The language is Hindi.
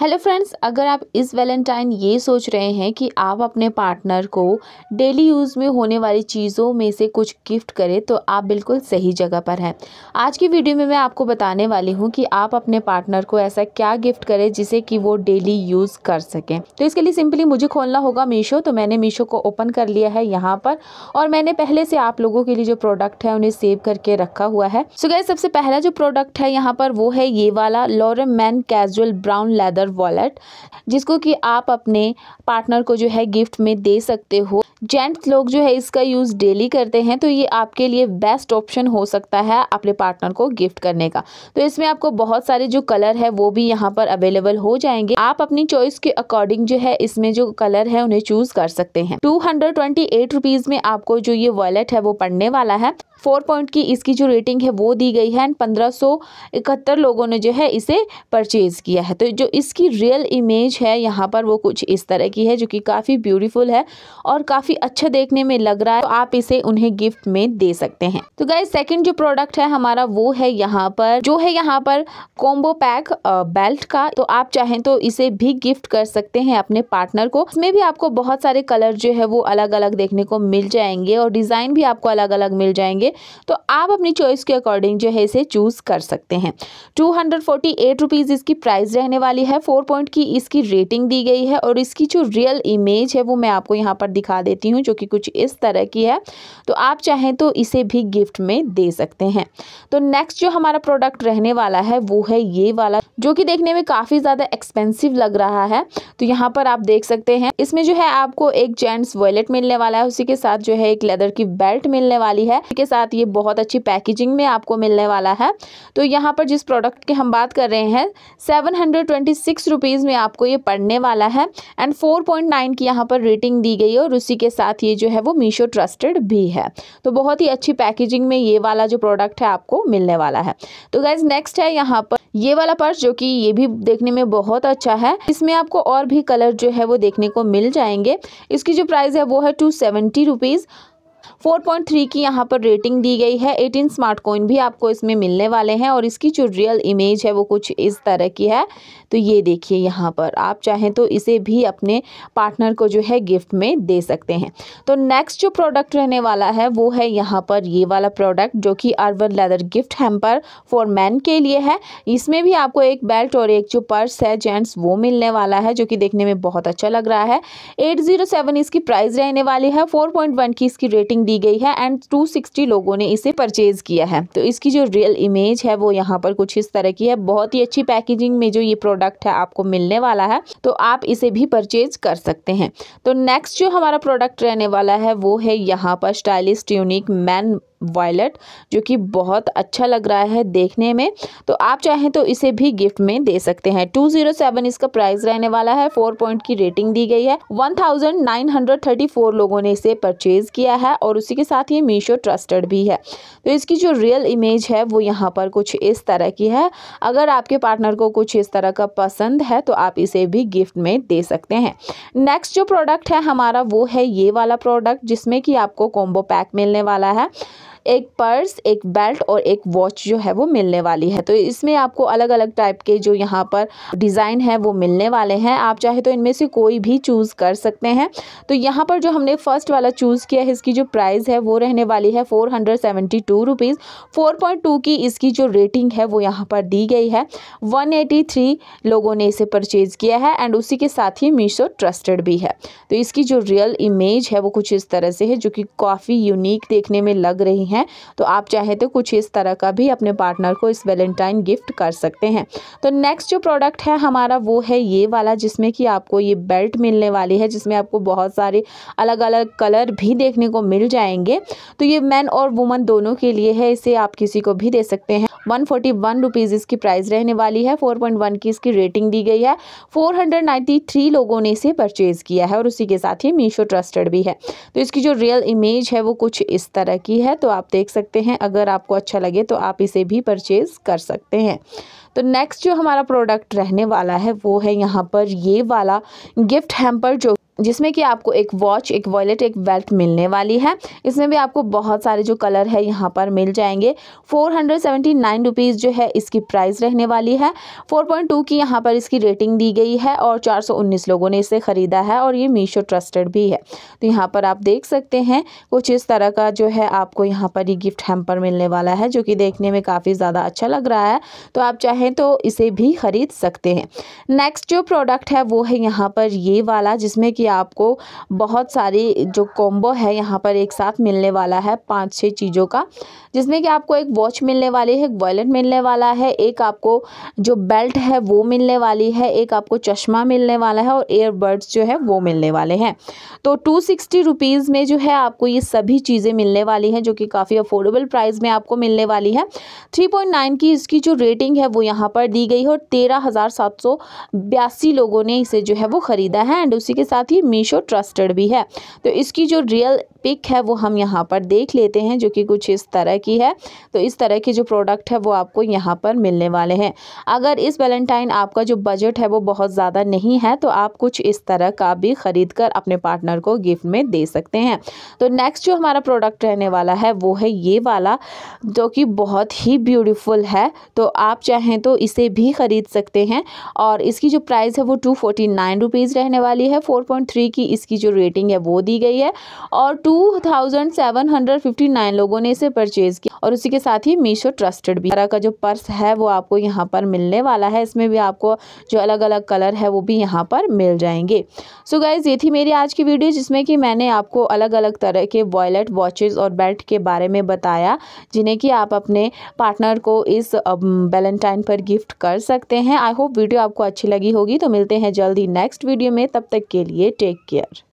हेलो फ्रेंड्स अगर आप इस वैलेंटाइन ये सोच रहे हैं कि आप अपने पार्टनर को डेली यूज़ में होने वाली चीज़ों में से कुछ गिफ्ट करें तो आप बिल्कुल सही जगह पर हैं आज की वीडियो में मैं आपको बताने वाली हूँ कि आप अपने पार्टनर को ऐसा क्या गिफ्ट करें जिसे कि वो डेली यूज़ कर सकें तो इसके लिए सिंपली मुझे खोलना होगा मीशो तो मैंने मीशो को ओपन कर लिया है यहाँ पर और मैंने पहले से आप लोगों के लिए जो प्रोडक्ट है उन्हें सेव करके रखा हुआ है सो गए सबसे पहला जो प्रोडक्ट है यहाँ पर वो है ये वाला Lorem man casual brown leather wallet जिसको कि आप अपने पार्टनर को जो है गिफ्ट में दे सकते हो जेंट्स लोग जो है इसका यूज़ डेली करते हैं तो ये आपके लिए बेस्ट ऑप्शन हो सकता है अपने पार्टनर को गिफ्ट करने का तो इसमें आपको बहुत सारे जो कलर है वो भी यहाँ पर अवेलेबल हो जाएंगे आप अपनी चॉइस के अकॉर्डिंग जो है इसमें जो कलर है उन्हें चूज कर सकते हैं टू हंड्रेड में आपको जो ये वॉलेट है वो पड़ने वाला है फोर पॉइंट की इसकी जो रेटिंग है वो दी गई है एंड पंद्रह इकहत्तर लोगों ने जो है इसे परचेज़ किया है तो जो इसकी रियल इमेज है यहाँ पर वो कुछ इस तरह की है जो कि काफ़ी ब्यूटीफुल है और काफ़ी काफी अच्छा देखने में लग रहा है तो आप इसे उन्हें गिफ्ट में दे सकते हैं तो गाय सेकेंड जो प्रोडक्ट है हमारा वो है यहाँ पर जो है यहाँ पर कॉम्बो पैक बेल्ट का तो आप चाहें तो इसे भी गिफ्ट कर सकते हैं अपने पार्टनर को इसमें भी आपको बहुत सारे कलर जो है वो अलग अलग देखने को मिल जाएंगे और डिज़ाइन भी आपको अलग अलग मिल जाएंगे तो आप अपनी चॉइस के अकॉर्डिंग जो है इसे चूज़ कर सकते हैं टू हंड्रेड इसकी प्राइस रहने वाली है फोर पॉइंट की इसकी रेटिंग दी गई है और इसकी जो रियल इमेज है वो मैं आपको यहाँ पर दिखा देती देती हूँ जो कि कुछ इस तरह की है तो आप चाहें तो इसे भी गिफ्ट में दे सकते हैं तो नेक्स्ट जो हमारा प्रोडक्ट रहने वाला है वो है ये वाला जो कि देखने में काफ़ी ज़्यादा एक्सपेंसिव लग रहा है तो यहाँ पर आप देख सकते हैं इसमें जो है आपको एक जेंट्स वॉलेट मिलने वाला है उसी के साथ जो है एक लेदर की बेल्ट मिलने वाली है इसके साथ ये बहुत अच्छी पैकेजिंग में आपको मिलने वाला है तो यहाँ पर जिस प्रोडक्ट की हम बात कर रहे हैं सेवन हंड्रेड में आपको ये पड़ने वाला है एंड फोर की यहाँ पर रेटिंग दी गई है और उसी के साथ ये जो है वो मीशो ट्रस्टेड भी है तो बहुत ही अच्छी पैकेजिंग में ये वाला जो प्रोडक्ट है आपको मिलने वाला है तो गाइज नेक्स्ट है यहाँ पर ये वाला पर्स जो कि ये भी देखने में बहुत अच्छा है इसमें आपको और भी कलर जो है वो देखने को मिल जाएंगे इसकी जो प्राइस है वो है टू सेवेंटी रुपीज़ 4.3 की यहाँ पर रेटिंग दी गई है 18 स्मार्ट कॉइन भी आपको इसमें मिलने वाले हैं और इसकी जो रियल इमेज है वो कुछ इस तरह की है तो ये देखिए यहाँ पर आप चाहें तो इसे भी अपने पार्टनर को जो है गिफ्ट में दे सकते हैं तो नेक्स्ट जो प्रोडक्ट रहने वाला है वो है यहाँ पर ये वाला प्रोडक्ट जो कि urban leather gift hamper for man के लिए है इसमें भी आपको एक बेल्ट और एक जो पर्स है जेंट्स वो मिलने वाला है जो कि देखने में बहुत अच्छा लग रहा है एट इसकी प्राइस रहने वाली है फोर की इसकी रेटिंग रेटिंग दी गई है एंड 260 लोगों ने इसे परचेज़ किया है तो इसकी जो रियल इमेज है वो यहाँ पर कुछ इस तरह की है बहुत ही अच्छी पैकेजिंग में जो ये प्रोडक्ट है आपको मिलने वाला है तो आप इसे भी परचेज कर सकते हैं तो नेक्स्ट जो हमारा प्रोडक्ट रहने वाला है वो है यहाँ पर स्टाइलिस्ट यूनिक मैन वायलेट जो कि बहुत अच्छा लग रहा है देखने में तो आप चाहें तो इसे भी गिफ्ट में दे सकते हैं टू जीरो सेवन इसका प्राइस रहने वाला है फोर पॉइंट की रेटिंग दी गई है one thousand nine hundred thirty four लोगों ने इसे परचेज किया है और उसी के साथ ये मीशो ट्रस्टेड भी है तो इसकी जो रियल इमेज है वो यहाँ पर कुछ इस तरह की है अगर आपके पार्टनर को कुछ इस तरह का पसंद है तो आप इसे भी गिफ्ट में दे सकते हैं नेक्स्ट जो प्रोडक्ट है हमारा वो है ये वाला प्रोडक्ट जिसमें कि आपको कॉम्बो पैक मिलने वाला है एक पर्स एक बेल्ट और एक वॉच जो है वो मिलने वाली है तो इसमें आपको अलग अलग टाइप के जो यहाँ पर डिज़ाइन है वो मिलने वाले हैं आप चाहे तो इनमें से कोई भी चूज़ कर सकते हैं तो यहाँ पर जो हमने फ़र्स्ट वाला चूज़ किया है इसकी जो प्राइस है वो रहने वाली है four hundred seventy two rupees four point two की इसकी जो रेटिंग है वो यहाँ पर दी गई है वन एटी थ्री लोगों ने इसे परचेज़ किया है एंड उसी के साथ ही मीशो ट्रस्टेड भी है तो इसकी जो रियल इमेज है वो कुछ इस तरह से है जो कि काफ़ी यूनिक देखने में लग रही है हैं तो आप चाहे तो कुछ इस तरह का भी अपने पार्टनर को इस वैलेंटाइन गिफ्ट कर सकते हैं तो नेक्स्ट जो प्रोडक्ट है हमारा वो है ये वाला जिसमें कि आपको ये बेल्ट मिलने वाली है जिसमें आपको बहुत सारे अलग अलग कलर भी देखने को मिल जाएंगे तो ये मैन और वुमन दोनों के लिए है इसे आप किसी को भी दे सकते हैं वन फोर्टी वन रुपीज़ इसकी प्राइस रहने वाली है फोर पॉइंट वन की इसकी रेटिंग दी गई है फोर हंड्रेड नाइन्टी थ्री लोगों ने इसे परचेज़ किया है और उसी के साथ ही मीशो ट्रस्टेड भी है तो इसकी जो रियल इमेज है वो कुछ इस तरह की है तो आप देख सकते हैं अगर आपको अच्छा लगे तो आप इसे भी परचेज़ कर सकते हैं तो नेक्स्ट जो हमारा प्रोडक्ट रहने वाला है वो है यहाँ पर ये वाला गिफ्ट हैम्पर जो जिसमें कि आपको एक वॉच एक वॉलेट एक बेल्ट मिलने वाली है इसमें भी आपको बहुत सारे जो कलर है यहाँ पर मिल जाएंगे फोर हंड्रेड रुपीज़ जो है इसकी प्राइस रहने वाली है 4.2 की यहाँ पर इसकी रेटिंग दी गई है और 419 लोगों ने इसे ख़रीदा है और ये मीशो ट्रस्टेड भी है तो यहाँ पर आप देख सकते हैं कुछ इस तरह का जो है आपको यहाँ पर ये गिफ्ट हेम्पर मिलने वाला है जो कि देखने में काफ़ी ज़्यादा अच्छा लग रहा है तो आप चाहें तो इसे भी ख़रीद सकते हैं नेक्स्ट जो प्रोडक्ट है वो है यहाँ पर ये वाला जिसमें कि आपको बहुत सारी जो कॉम्बो है यहाँ पर एक साथ मिलने वाला है पांच छह चीज़ों का जिसमें कि आपको एक वॉच मिलने वाली है एक वॉलेट मिलने वाला है एक आपको जो बेल्ट है वो मिलने वाली है एक आपको चश्मा मिलने वाला है और एयरबड्स जो है वो मिलने वाले हैं तो टू सिक्सटी रुपीज़ में जो है आपको ये सभी चीज़ें मिलने वाली हैं जो कि काफ़ी अफोर्डेबल प्राइस में आपको मिलने वाली है थ्री पॉइंट नाइन की इसकी जो रेटिंग है वो यहाँ पर दी गई है और तेरह हज़ार सात सौ बयासी लोगों ने इसे जो है वो ख़रीदा है एंड उसी के साथ ही ही मीशो ट्रस्टेड भी है तो इसकी जो रियल पिक है वो हम यहाँ पर देख लेते हैं जो कि कुछ इस तरह की है तो इस तरह के जो प्रोडक्ट है वो आपको यहाँ पर मिलने वाले हैं अगर इस वैलेंटाइन आपका जो बजट है वो बहुत ज़्यादा नहीं है तो आप कुछ इस तरह का भी ख़रीद कर अपने पार्टनर को गिफ्ट में दे सकते हैं तो नेक्स्ट जो हमारा प्रोडक्ट रहने वाला है वो है ये वाला जो कि बहुत ही ब्यूटिफुल है तो आप चाहें तो इसे भी ख़रीद सकते हैं और इसकी जो प्राइस है वो टू फोर्टी रहने वाली है फोर 4.3 की इसकी जो रेटिंग है वो दी गई है और 2759 लोगों ने इसे परचेज़ किया और उसी के साथ ही मीशो ट्रस्टेड भी का जो पर्स है वो आपको यहाँ पर मिलने वाला है इसमें भी आपको जो अलग अलग कलर है वो भी यहाँ पर मिल जाएंगे सो so गाइज ये थी मेरी आज की वीडियो जिसमें कि मैंने आपको अलग अलग तरह के वॉयलेट वॉचेस और बेल्ट के बारे में बताया जिन्हें कि आप अपने पार्टनर को इस वैलेंटाइन पर गिफ्ट कर सकते हैं आई होप वीडियो आपको अच्छी लगी होगी तो मिलते हैं जल्दी नेक्स्ट वीडियो में तब तक के लिए टेक केयर